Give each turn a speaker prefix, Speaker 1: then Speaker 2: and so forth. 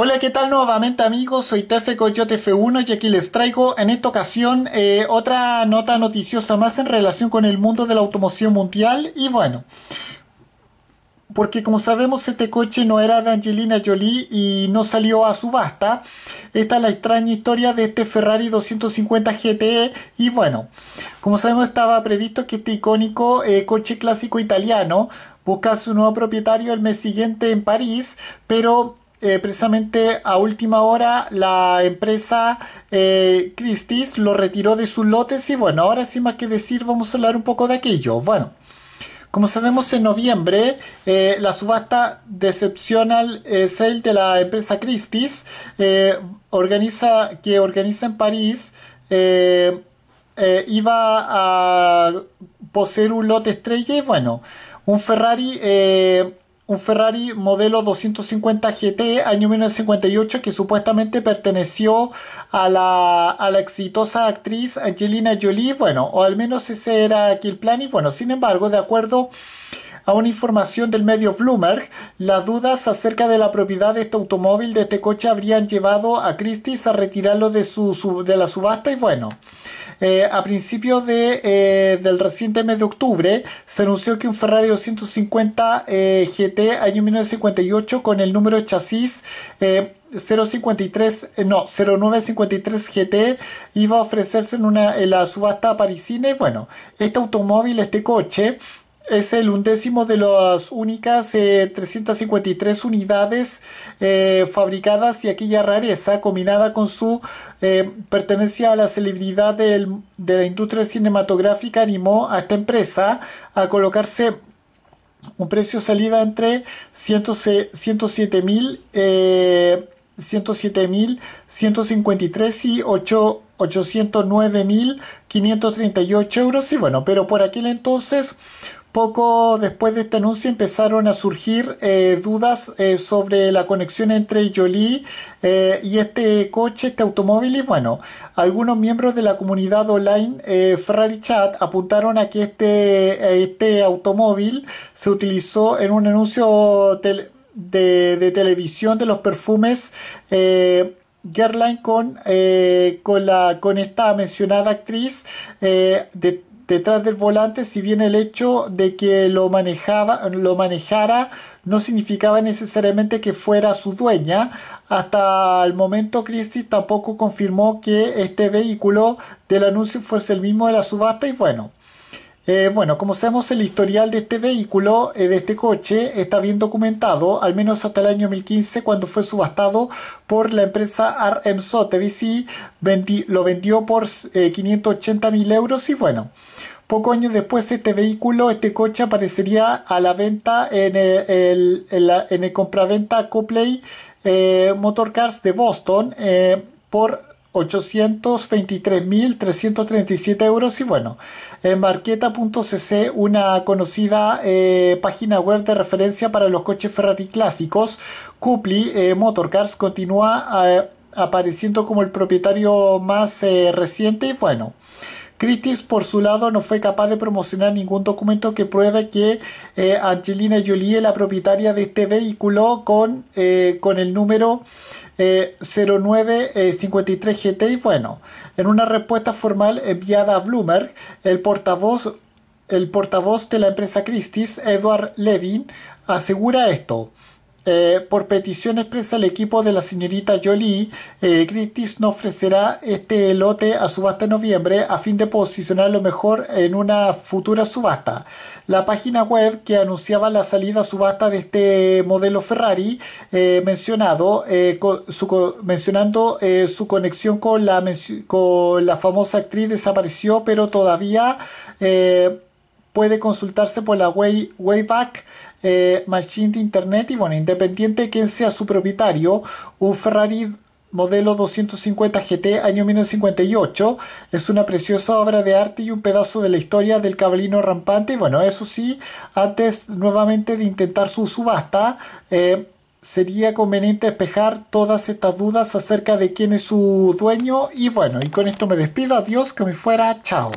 Speaker 1: Hola, ¿qué tal nuevamente amigos? Soy Tefe Coyote F1 y aquí les traigo en esta ocasión eh, otra nota noticiosa más en relación con el mundo de la automoción mundial y bueno, porque como sabemos este coche no era de Angelina Jolie y no salió a subasta, esta es la extraña historia de este Ferrari 250 GTE y bueno, como sabemos estaba previsto que este icónico eh, coche clásico italiano busca a su nuevo propietario el mes siguiente en París, pero eh, precisamente a última hora la empresa eh, Christie's lo retiró de sus lotes y bueno, ahora sin más que decir vamos a hablar un poco de aquello. Bueno, como sabemos en noviembre eh, la subasta decepcional Sale de la empresa Christie's organiza, que organiza en París iba a poseer un lote estrella y bueno, un Ferrari un Ferrari modelo 250 GT año 1958 que supuestamente perteneció a la, exitosa actriz Angelina Jolie, bueno, o al menos ese era aquí el plan y bueno, sin embargo, de acuerdo a una información del medio Bloomberg, las dudas acerca de la propiedad de este automóvil, de este coche, habrían llevado a Christie's a retirarlo de, de la subasta y bueno, eh, a principios de, eh, del reciente mes de octubre se anunció que un Ferrari 250 eh, GT año 1958 con el número de chasis 053, no, 0953 GT iba a ofrecerse en, una, la subasta parisina y bueno, este automóvil, este coche es el undécimo de las únicas 353 eh, unidades eh, fabricadas y aquella rareza combinada con su eh, pertenencia a la celebridad de la industria cinematográfica animó a esta empresa a colocarse un precio salida entre 107 mil 107.153 y 809.538 euros. Y bueno, pero por aquel entonces poco después de este anuncio empezaron a surgir eh, dudas eh, sobre la conexión entre Jolie eh, y este coche, este automóvil. Y bueno, algunos miembros de la comunidad online Ferrari Chat apuntaron a que este, este automóvil se utilizó en un anuncio de, televisión de los perfumes. Gerline con, con, la, con esta mencionada actriz de detrás del volante, si bien el hecho de que lo, manejaba, lo manejara no significaba necesariamente que fuera su dueña. Hasta el momento Christie tampoco confirmó que este vehículo del anuncio fuese el mismo de la subasta y bueno, eh, bueno, como sabemos, el historial de este vehículo, eh, de este coche, está bien documentado, al menos hasta el año 2015, cuando fue subastado por la empresa RM TVC, lo vendió por 580 eh, mil euros y bueno. Pocos años después este vehículo, este coche aparecería a la venta en el, la, compraventa Coplay Motorcars de Boston por 823.337 euros. Y bueno, en marqueta.cc, una conocida eh, página web de referencia para los coches Ferrari clásicos, Cupli eh, Motorcars continúa eh, apareciendo como el propietario más reciente. Y bueno. Christis, por su lado, no fue capaz de promocionar ningún documento que pruebe que eh, Angelina Jolie es la propietaria de este vehículo con, eh, con el número 0953 eh, GT. Y bueno, en una respuesta formal enviada a Bloomberg, el portavoz el portavoz de la empresa Christie's, Edward Levin, asegura esto. Eh, por petición expresa el equipo de la señorita Jolie, eh, nos no ofrecerá este lote a subasta en noviembre a fin de posicionarlo mejor en una futura subasta. La página web que anunciaba la salida a subasta de este modelo Ferrari eh, mencionado, eh, mencionando su conexión con la famosa actriz desapareció, pero todavía puede consultarse por la Wayback eh, Machine de Internet y bueno, independiente de quién sea su propietario, un Ferrari modelo 250 GT año 1958. Es una preciosa obra de arte y un pedazo de la historia del cabalino rampante. Y bueno, eso sí, antes nuevamente de intentar su subasta, eh, sería conveniente despejar todas estas dudas acerca de quién es su dueño. Y bueno, y con esto me despido. Adiós, que me fuera. Chao.